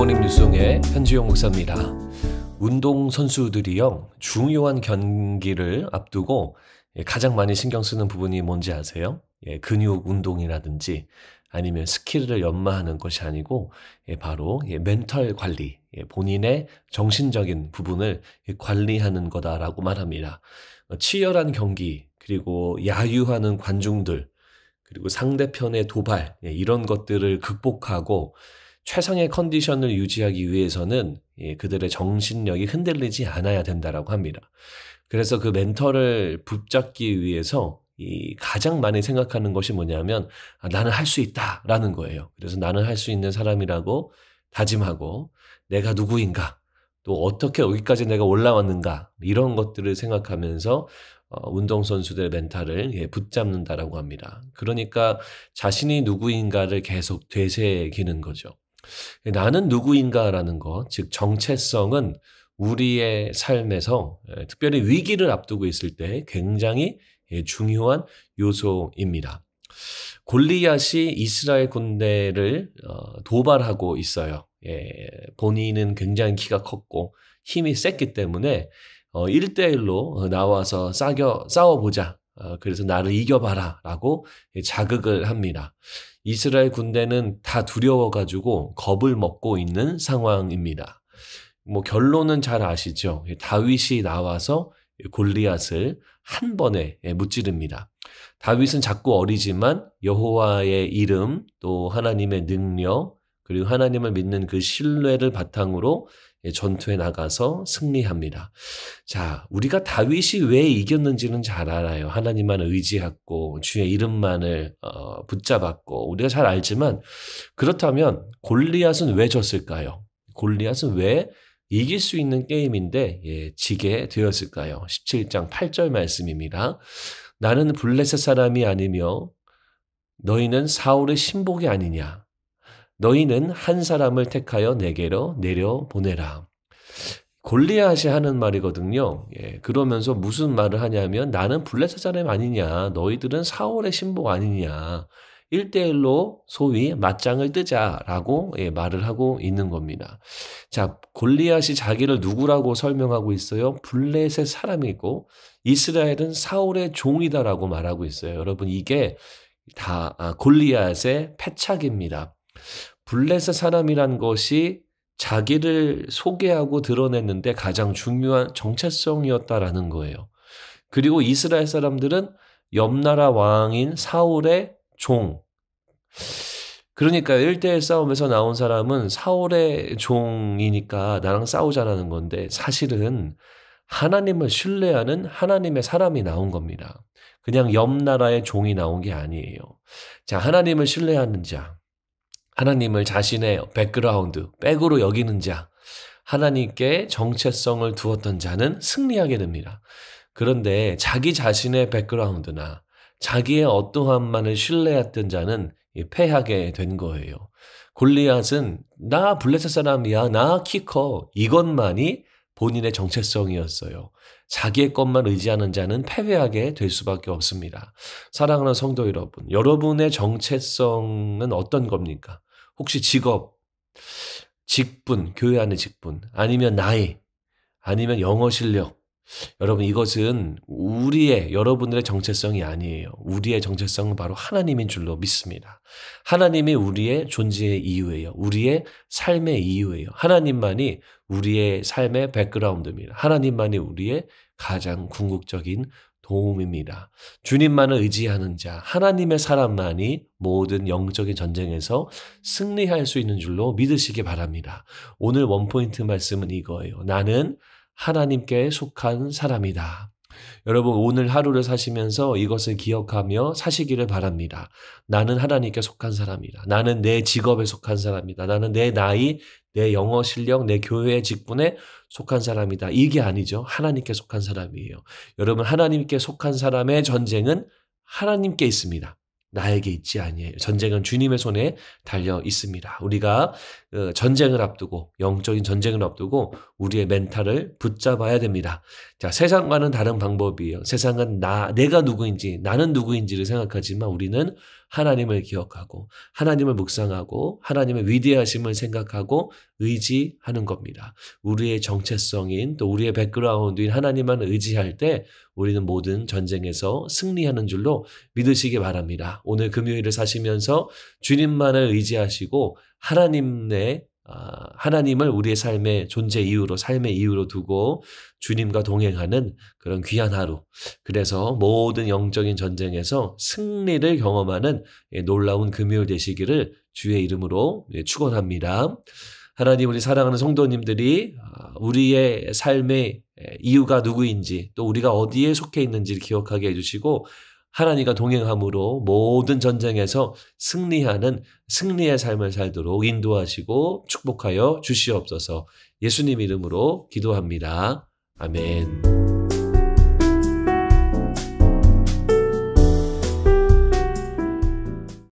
굿모닝 뉴스의 현지영 목사입니다. 운동 선수들이요 중요한 경기를 앞두고 예, 가장 많이 신경 쓰는 부분이 뭔지 아세요? 예, 근육 운동이라든지 아니면 스킬을 연마하는 것이 아니고 예, 바로 멘털 관리, 본인의 정신적인 부분을 관리하는 거다라고 말합니다. 어, 치열한 경기 그리고 야유하는 관중들 그리고 상대편의 도발 이런 것들을 극복하고 최상의 컨디션을 유지하기 위해서는 예, 그들의 정신력이 흔들리지 않아야 된다라고 합니다. 그래서 그 멘토를 붙잡기 위해서 이 가장 많이 생각하는 것이 뭐냐면 아, 나는 할 수 있다라는 거예요. 그래서 나는 할 수 있는 사람이라고 다짐하고 내가 누구인가 또 어떻게 여기까지 내가 올라왔는가 이런 것들을 생각하면서 어, 운동선수들의 멘탈을 예, 붙잡는다라고 합니다. 그러니까 자신이 누구인가를 계속 되새기는 거죠. 나는 누구인가라는 것, 즉 정체성은 우리의 삶에서 특별히 위기를 앞두고 있을 때 굉장히 예, 중요한 요소입니다. 골리앗이 이스라엘 군대를 어, 도발하고 있어요. 예, 본인은 굉장히 키가 컸고 힘이 셌기 때문에 1대1로 어, 나와서 싸겨, 싸워보자. 어, 그래서 나를 이겨봐라 라고 예, 자극을 합니다. 이스라엘 군대는 다 두려워가지고 겁을 먹고 있는 상황입니다. 뭐 결론은 잘 아시죠? 예, 다윗이 나와서 골리앗을 한 번에 예, 무찌릅니다. 다윗은 작고 어리지만 여호와의 이름 또 하나님의 능력 그리고 하나님을 믿는 그 신뢰를 바탕으로 예, 전투에 나가서 승리합니다. 자, 우리가 다윗이 왜 이겼는지는 잘 알아요. 하나님만 의지했고 주의 이름만을 어, 붙잡았고 우리가 잘 알지만 그렇다면 골리앗은 왜 졌을까요? 골리앗은 왜 이길 수 있는 게임인데 예, 지게 되었을까요? 17장 8절 말씀입니다. 나는 블레셋 사람이 아니며 너희는 사울의 신복이 아니냐. 너희는 한 사람을 택하여 내게로 내려보내라. 골리앗이 하는 말이거든요. 예, 그러면서 무슨 말을 하냐면 나는 블레셋 사람 아니냐. 너희들은 사울의 신복 아니냐. 1대1로 소위 맞짱을 뜨자라고 예, 말을 하고 있는 겁니다. 자, 골리앗이 자기를 누구라고 설명하고 있어요? 블레셋 사람이고 이스라엘은 사울의 종이다라고 말하고 있어요. 여러분 이게 다 아, 골리앗의 패착입니다. 블레셋 사람이란 것이 자기를 소개하고 드러냈는데 가장 중요한 정체성이었다라는 거예요. 그리고 이스라엘 사람들은 옆 나라 왕인 사울의 종. 그러니까 일대일 싸움에서 나온 사람은 사울의 종이니까 나랑 싸우자라는 건데 사실은 하나님을 신뢰하는 하나님의 사람이 나온 겁니다. 그냥 옆 나라의 종이 나온 게 아니에요. 자, 하나님을 신뢰하는 자. 하나님을 자신의 백그라운드, 백으로 여기는 자, 하나님께 정체성을 두었던 자는 승리하게 됩니다. 그런데 자기 자신의 백그라운드나 자기의 어떠함만을 신뢰했던 자는 패하게 된 거예요. 골리앗은 나 블레셋 사람이야, 나키 커. 이것만이 본인의 정체성이었어요. 자기의 것만 의지하는 자는 패배하게 될 수밖에 없습니다. 사랑하는 성도 여러분, 여러분의 정체성은 어떤 겁니까? 혹시 직업, 직분, 교회 안의 직분, 아니면 나이, 아니면 영어 실력. 여러분, 이것은 우리의, 여러분들의 정체성이 아니에요. 우리의 정체성은 바로 하나님인 줄로 믿습니다. 하나님이 우리의 존재의 이유예요. 우리의 삶의 이유예요. 하나님만이 우리의 삶의 백그라운드입니다. 하나님만이 우리의 가장 궁극적인 도움입니다. 주님만을 의지하는 자, 하나님의 사람만이 모든 영적인 전쟁에서 승리할 수 있는 줄로 믿으시기 바랍니다. 오늘 원포인트 말씀은 이거예요. 나는 하나님께 속한 사람이다. 여러분 오늘 하루를 사시면서 이것을 기억하며 사시기를 바랍니다. 나는 하나님께 속한 사람이다. 나는 내 직업에 속한 사람이다. 나는 내 나이, 내 영어 실력, 내 교회의 직분에 속한 사람이다. 이게 아니죠. 하나님께 속한 사람이에요. 여러분 하나님께 속한 사람의 전쟁은 하나님께 있습니다. 나에게 있지 아니에요. 전쟁은 주님의 손에 달려 있습니다. 우리가 어, 전쟁을 앞두고 영적인 전쟁을 앞두고 우리의 멘탈을 붙잡아야 됩니다. 자, 세상과는 다른 방법이에요. 세상은 나 내가 누구인지 나는 누구인지를 생각하지만 우리는 하나님을 기억하고 하나님을 묵상하고 하나님의 위대하심을 생각하고 의지하는 겁니다. 우리의 정체성인 또 우리의 백그라운드인 하나님만 의지할 때 우리는 모든 전쟁에서 승리하는 줄로 믿으시기 바랍니다. 오늘 금요일을 사시면서 주님만을 의지하시고 하나님의 아, 하나님을 우리의 삶의 존재 이유로 삶의 이유로 두고 주님과 동행하는 그런 귀한 하루. 그래서 모든 영적인 전쟁에서 승리를 경험하는 예, 놀라운 금요일 되시기를 주의 이름으로 예, 축원합니다. 하나님 우리 사랑하는 성도님들이 아, 우리의 삶의 예, 이유가 누구인지 또 우리가 어디에 속해 있는지를 기억하게 해주시고 하나님과 동행함으로 모든 전쟁에서 승리하는 승리의 삶을 살도록 인도하시고 축복하여 주시옵소서. 예수님 이름으로 기도합니다. 아멘.